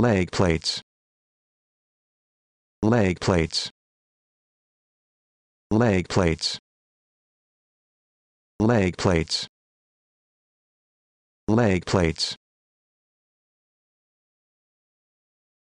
leg plates leg plates leg plates leg plates leg plates